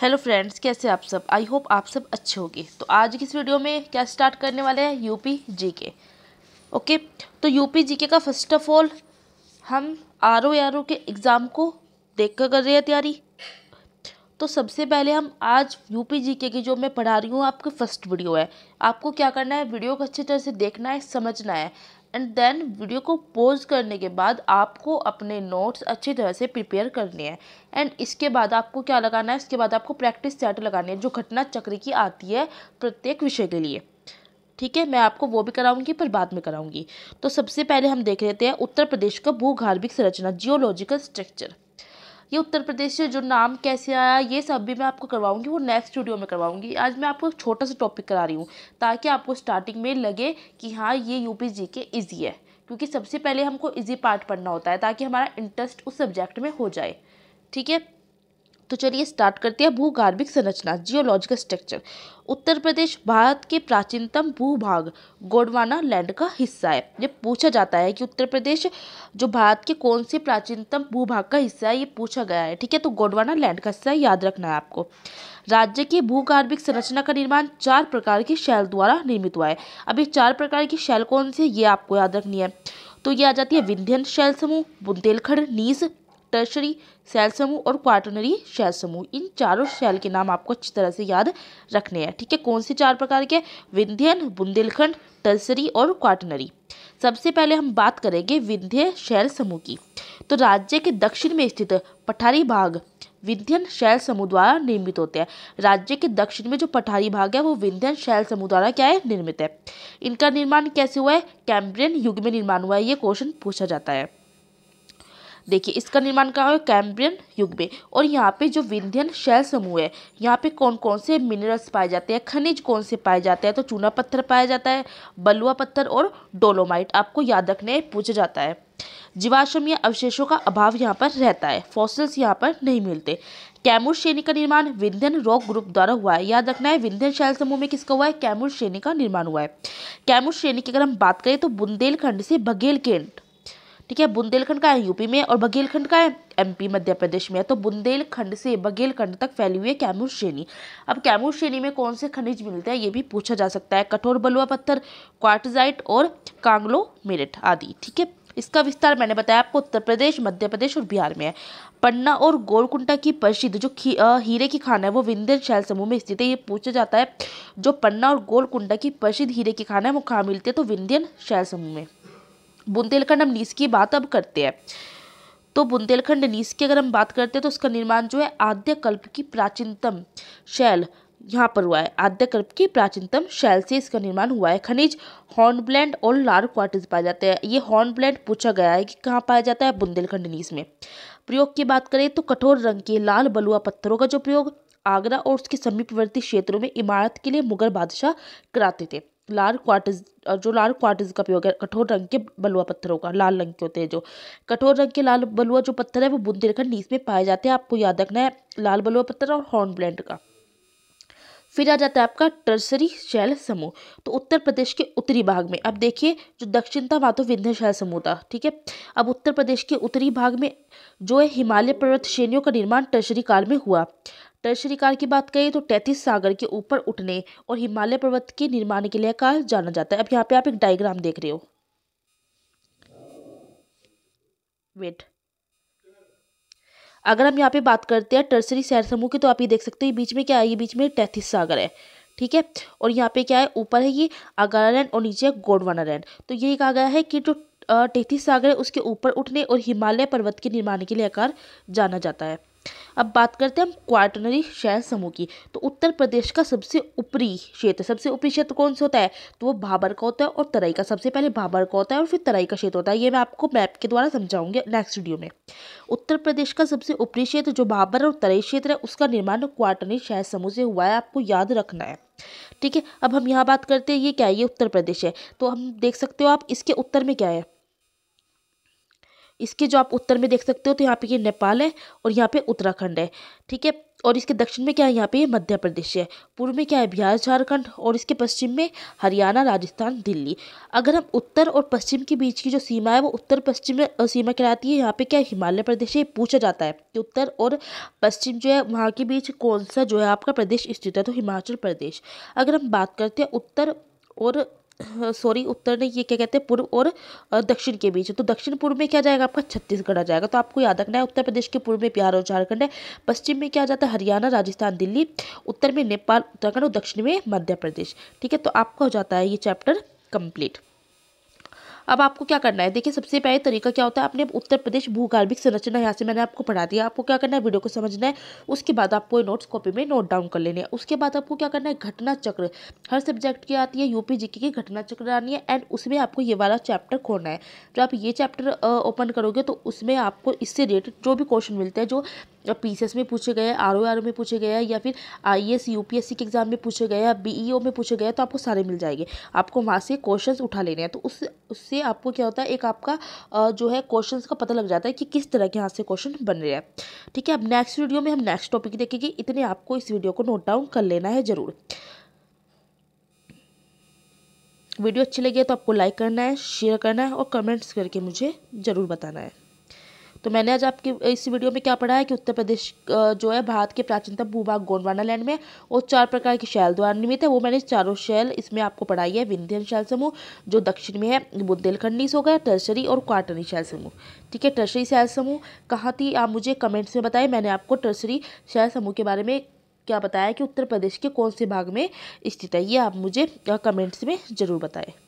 hello friends कैसे आप सब आई होप आप सब अच्छे होंगे तो आज की इस वीडियो में क्या स्टार्ट करने वाले हैं यूपी जीके ओके तो यूपी जीके का फर्स्ट ऑफ ऑल हम आर ओ आर ओ के एग्ज़ाम को देख कर कर रहे हैं तैयारी तो सबसे पहले हम आज यूपी जीके की जो मैं पढ़ा रही हूँ आपकी फ़र्स्ट वीडियो है आपको क्या करना है वीडियो को अच्छी तरह से देखना है समझना है एंड देन वीडियो को पोज करने के बाद आपको अपने नोट्स अच्छी तरह से प्रिपेयर करने हैं एंड इसके बाद आपको क्या लगाना है इसके बाद आपको प्रैक्टिस सेट लगानी है जो घटना चक्र की आती है प्रत्येक विषय के लिए ठीक है मैं आपको वो भी कराऊंगी पर बाद में कराऊंगी तो सबसे पहले हम देख लेते हैं उत्तर प्रदेश का भूगार्भिक संरचना जियोलॉजिकल स्ट्रक्चर ये उत्तर प्रदेश से जो नाम कैसे आया ये सब भी मैं आपको करवाऊंगी वो नेक्स्ट वीडियो में करवाऊँगी आज मैं आपको छोटा सा टॉपिक करा रही हूँ ताकि आपको स्टार्टिंग में लगे कि हाँ ये यू पी जी के ईजी है क्योंकि सबसे पहले हमको ईजी पार्ट पढ़ना होता है ताकि हमारा इंटरेस्ट उस सब्जेक्ट में हो जाए ठीक है तो चलिए स्टार्ट करते हैं भूगार्भिक संरचना जियोलॉजिकल स्ट्रक्चर उत्तर प्रदेश भारत के प्राचीनतम भूभाग गोडवाना लैंड का हिस्सा है ये पूछा जाता है कि उत्तर प्रदेश जो भारत के कौन से प्राचीनतम भूभाग का हिस्सा है ये पूछा गया है ठीक है तो गोडवाना लैंड का हिस्सा याद रखना है आपको राज्य की भूगार्भिक संरचना का निर्माण चार प्रकार की शैल द्वारा निर्मित हुआ है अभी चार प्रकार की शैल कौन सी है ये आपको याद रखनी है तो ये आ जाती है विंध्यन शैल समूह बुंदेलखंड नीस टर्शरी सेल समूह और क्वार्टनरी सेल समूह इन चारों सेल के नाम आपको अच्छी तरह से याद रखने हैं ठीक है कौन से चार प्रकार के विंध्यन बुंदेलखंड टर्सरी और क्वार्टनरी सबसे पहले हम बात करेंगे विंध्य शैल समूह की तो राज्य के दक्षिण में स्थित पठारी भाग विंध्यन शैल समूह द्वारा निर्मित होते हैं राज्य के दक्षिण में जो पठारी भाग है वो विंध्यन शैल समूह द्वारा क्या है निर्मित है इनका निर्माण कैसे हुआ है कैम्ब्रियन युग में निर्माण हुआ है ये क्वेश्चन पूछा जाता है देखिए इसका निर्माण कहाँ हुआ कैम्ब्रियन युग में और यहाँ पे जो विंध्यन शैल समूह है यहाँ पे कौन कौन से मिनरल्स पाए जाते हैं खनिज कौन से पाए जाते हैं तो चूना पत्थर पाया जाता है बलुआ पत्थर और डोलोमाइट आपको याद रखने पूछा जाता है जीवाश्रम या अवशेषों का अभाव यहाँ पर रहता है फॉसिल्स यहाँ पर नहीं मिलते कैमूर श्रेणी का निर्माण विंध्यन रॉक ग्रुप द्वारा हुआ है याद रखना है विंध्यन शैल समूह में किसका हुआ है कैमूर श्रेणी का निर्माण हुआ है कैमूर श्रेणी की अगर हम बात करें तो बुंदेलखंड से बघेलखंड ठीक है बुंदेलखंड का है यूपी में और बघेलखंड का है एमपी मध्य प्रदेश में है तो बुंदेलखंड से बघेलखंड तक फैली हुई है कैमूर श्रेणी अब कैमूर श्रेणी में कौन से खनिज मिलते हैं ये भी पूछा जा सकता है कठोर बलुआ पत्थर क्वार्टजाइट और कांगलो मेरठ आदि ठीक है इसका विस्तार मैंने बताया आपको उत्तर प्रदेश मध्य प्रदेश और बिहार में है पन्ना और गोलकुंडा की प्रसिद्ध जो खी, आ, हीरे की खान है वो विंध्य शैल समूह में स्थित है ये पूछा जाता है जो पन्ना और गोलकुंडा की प्रसिद्ध हीरे की खान है वो कहाँ मिलती है तो विंध्यन शैल समूह में बुंदेलखंड हम नीस की बात अब करते हैं तो बुंदेलखंड नीस की अगर हम बात करते हैं तो उसका निर्माण जो है आद्य कल्प की प्राचीनतम शैल यहाँ पर हुआ है आद्य कल्प की प्राचीनतम शैल से इसका निर्माण हुआ है खनिज हॉर्नब्लैंड और लार क्वार्टिज पाए जाते हैं ये हॉर्नब्लैंड पूछा गया है कि कहाँ पाया जाता है बुंदेलखंड नीस में प्रयोग की बात करें तो कठोर रंग के लाल बलुआ पत्थरों का जो प्रयोग आगरा और उसके समीपवर्ती क्षेत्रों में इमारत के लिए मुगल बादशाह कराते थे लाल क्वार्टज जो लाल क्वार्टज का प्रयोग है कठोर रंग के बलुआ पत्थरों का लाल रंग के होते हैं जो कठोर रंग के लाल बलुआ जो पत्थर है वो बुंदेलखंड नीच में पाए जाते हैं आपको याद रखना है लाल बलुआ पत्थर और हॉर्न ब्लैंड का फिर आ जाता है आपका टर्सरी शैल समूह तो उत्तर प्रदेश के उत्तरी भाग में अब देखिए जो दक्षिण था वहाँ तो विंध्य शैल समूह था ठीक है अब उत्तर प्रदेश के उत्तरी भाग में जो है हिमालय पर्वत श्रेणियों का निर्माण टर्सरी काल में हुआ टर्शरी काल की बात करें तो टैथिस सागर के ऊपर उठने और हिमालय पर्वत के निर्माण के लिए काल जाना जाता है अब यहाँ पे आप एक डायग्राम देख रहे हो वेट अगर हम यहाँ पे बात करते हैं टर्सरी सैर समूह की तो आप ये देख सकते हो बीच में क्या है ये बीच में टैथिस सागर है ठीक है और यहाँ पे क्या है ऊपर है ये आगारा लैंड और नीचे है गोडवाना लैंड तो ये कहा गया है कि जो टैथिस सागर है उसके ऊपर उठने और हिमालय पर्वत के निर्माण के लिए आकार जाना जाता है अब बात करते हैं हम क्वार्टनरी शहर समूह की तो उत्तर प्रदेश का सबसे ऊपरी क्षेत्र सबसे ऊपरी क्षेत्र कौन सा होता है तो वो भाबर का होता है और तराई का सबसे पहले भाबर का होता है और फिर तराई का क्षेत्र होता है ये मैं आपको मैप के द्वारा समझाऊंगी नेक्स्ट वीडियो में उत्तर प्रदेश का सबसे ऊपरी क्षेत्र जो भाबर और तराई क्षेत्र है उसका निर्माण क्वार्टनरी शहर समूह से हुआ है आपको याद रखना है ठीक है अब हम यहाँ बात करते हैं ये क्या है ये उत्तर प्रदेश है तो हम देख सकते हो आप इसके उत्तर में क्या है इसके जो आप उत्तर में देख सकते हो तो यहाँ पे ये नेपाल है और यहाँ पे उत्तराखंड है ठीक है और इसके दक्षिण में क्या है यहाँ पे मध्य प्रदेश है पूर्व में क्या है बिहार झारखंड और इसके पश्चिम में हरियाणा राजस्थान दिल्ली अगर हम उत्तर और पश्चिम के बीच की जो सीमा है वो उत्तर पश्चिम सीमा कहलाती है यहाँ पे क्या हिमालय प्रदेश है पूछा जाता है कि उत्तर और पश्चिम जो है वहाँ के बीच कौन सा जो है आपका प्रदेश स्थित है तो हिमाचल प्रदेश अगर हम बात करते हैं उत्तर और सॉरी उत्तर नहीं ये क्या कहते हैं पूर्व और दक्षिण के बीच तो दक्षिण पूर्व में क्या जाएगा आपका छत्तीसगढ़ आ जाएगा तो आपको याद रखना है उत्तर प्रदेश के पूर्व में बिहार और झारखंड है पश्चिम में क्या आ जाता है हरियाणा राजस्थान दिल्ली उत्तर में नेपाल उत्तराखंड और दक्षिण में मध्य प्रदेश ठीक है तो आपका हो जाता है ये चैप्टर कंप्लीट अब आपको क्या करना है देखिए सबसे पहले तरीका क्या होता है आपने उत्तर प्रदेश भूगार्भिक संरचना यहाँ से मैंने आपको पढ़ा दिया आपको क्या करना है वीडियो को समझना है उसके बाद आपको नोट्स कॉपी में नोट डाउन कर लेने हैं उसके बाद आपको क्या करना है घटना चक्र हर सब्जेक्ट की आती है यूपी जीके की घटना चक्र आनी है एंड उसमें आपको ये वाला चैप्टर खोलना है जो आप ये चैप्टर ओपन करोगे तो उसमें आपको इससे रिलेटेड जो भी क्वेश्चन मिलते हैं जो पीसीएस में पूछे गए आर ओ आर में पूछे गए या फिर आईएएस यूपीएससी e के एग्जाम में पूछे गए या बीईओ e में पूछे गए तो आपको सारे मिल जाएंगे आपको वहाँ से क्वेश्चन उठा लेने हैं तो उससे उससे से आपको क्या होता है एक आपका जो है क्वेश्चंस का पता लग जाता है कि किस तरह के यहाँ से क्वेश्चन बन रहे हैं ठीक है अब नेक्स्ट वीडियो में हम नेक्स्ट टॉपिक देखेंगे इतने आपको इस वीडियो को नोट डाउन कर लेना है ज़रूर वीडियो अच्छी लगी है तो आपको लाइक करना है शेयर करना है और कमेंट्स करके मुझे ज़रूर बताना है तो मैंने आज आपके इस वीडियो में क्या पढ़ा है कि उत्तर प्रदेश जो है भारत के प्राचीनतम भूभाग गोंडवाना लैंड में और चार प्रकार की शैल द्वारा निर्मित है वो मैंने चारों शैल इसमें आपको पढ़ाई है विंध्यन शैल समूह जो दक्षिण में है बुंदेलखंडीस हो गया टर्सरी और क्वार्टरी शैल समूह ठीक है टर्सरी शैल समूह कहाँ थी आप मुझे कमेंट्स में बताएं मैंने आपको टर्सरी शैल समूह के बारे में क्या बताया कि उत्तर प्रदेश के कौन से भाग में स्थित है ये आप मुझे कमेंट्स में ज़रूर बताएं